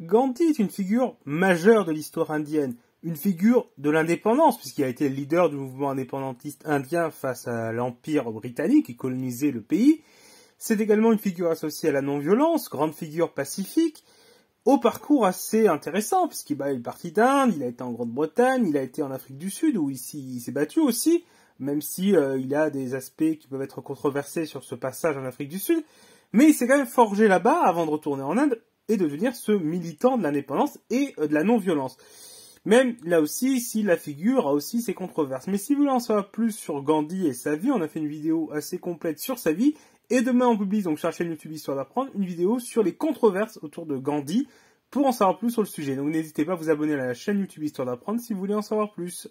Gandhi est une figure majeure de l'histoire indienne, une figure de l'indépendance, puisqu'il a été le leader du mouvement indépendantiste indien face à l'Empire britannique qui colonisait le pays. C'est également une figure associée à la non-violence, grande figure pacifique, au parcours assez intéressant, puisqu'il est parti d'Inde, il a été en Grande-Bretagne, il a été en Afrique du Sud, où ici il s'est battu aussi, même si euh, il a des aspects qui peuvent être controversés sur ce passage en Afrique du Sud. Mais il s'est quand même forgé là-bas avant de retourner en Inde et de devenir ce militant de l'indépendance et euh, de la non-violence. Même là aussi, si la figure a aussi ses controverses. Mais si vous voulez en savoir plus sur Gandhi et sa vie, on a fait une vidéo assez complète sur sa vie. Et demain, on publie, donc sur la chaîne YouTube Histoire d'apprendre, une vidéo sur les controverses autour de Gandhi pour en savoir plus sur le sujet. Donc n'hésitez pas à vous abonner à la chaîne YouTube Histoire d'apprendre si vous voulez en savoir plus.